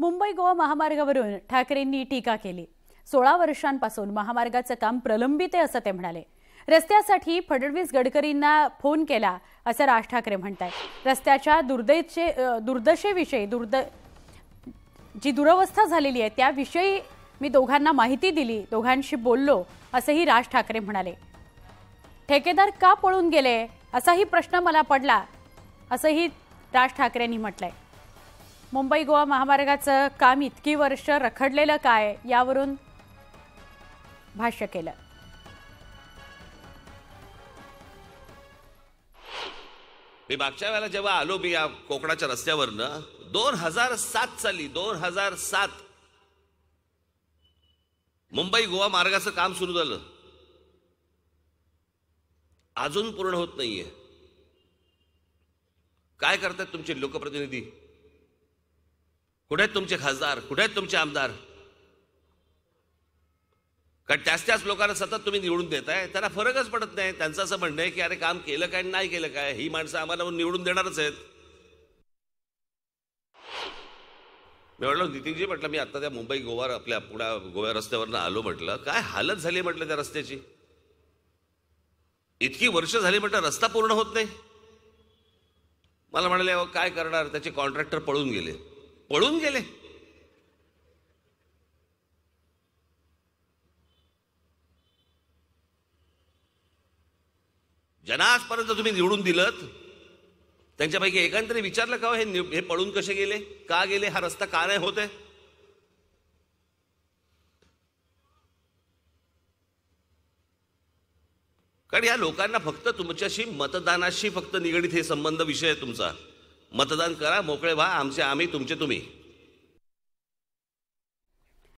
मुंबई गोवा महामार्गावरून ठाकरेंनी टीका केली सोळा वर्षांपासून महामार्गाचं काम प्रलंबित आहे असं ते म्हणाले रस्त्यासाठी फडणवीस गडकरींना फोन केला असं राज ठाकरे म्हणत आहेत रस्त्याच्या दुर्दैचे दुर्दशेविषयी दुर्द जी दुरवस्था झालेली आहे त्याविषयी मी दोघांना माहिती दिली दोघांशी बोललो असंही राज ठाकरे म्हणाले ठेकेदार का पळून गेले असाही प्रश्न मला पडला असंही राज ठाकरेंनी म्हटलंय मुंबई गोवा महामार्गाचं काम इतकी वर्ष रखडलेलं काय यावरून भाष्य केलं मी मागच्या वेळेला जेव्हा आलो मी या कोकणाच्या रस्त्यावरनं दोन हजार सात साली दोन हजार सात मुंबई गोवा मार्गाचं काम सुरू झालं अजून पूर्ण होत नाहीये काय करतात तुमचे लोकप्रतिनिधी कुठे आहेत तुमचे खासदार कुठे आहेत तुमचे आमदार कारण त्याच त्याच लोकांना सतत तुम्ही निवडून देताय त्यांना फरकच पडत नाही त्यांचं असं म्हणणं आहे की अरे काम केलं काय नाही केलं काय ही माणसं आम्हाला निवडून देणारच आहेत मी म्हटलं नितीनजी म्हटलं मी आत्ता त्या मुंबई गोवा आपल्या पुण्या गोव्या रस्त्यावरनं आलो म्हटलं काय हालत झाली म्हटलं त्या रस्त्याची इतकी वर्ष झाली म्हटलं रस्ता पूर्ण होत नाही मला म्हणाले काय करणार त्याचे कॉन्ट्रॅक्टर पळून गेले पळून गेले ज्यांना आजपर्यंत तुम्ही निवडून दिलत त्यांच्यापैकी एकांतरी विचारलं का हो, हे हे पळून कसे गेले का गेले हा रस्ता का नाही होते कारण या लोकांना फक्त तुमच्याशी मतदानाशी फक्त निगडीत हे संबंध विषय आहे तुमचा मतदान करा मोकळे व्हा आमचे आम्ही तुमचे तुम्ही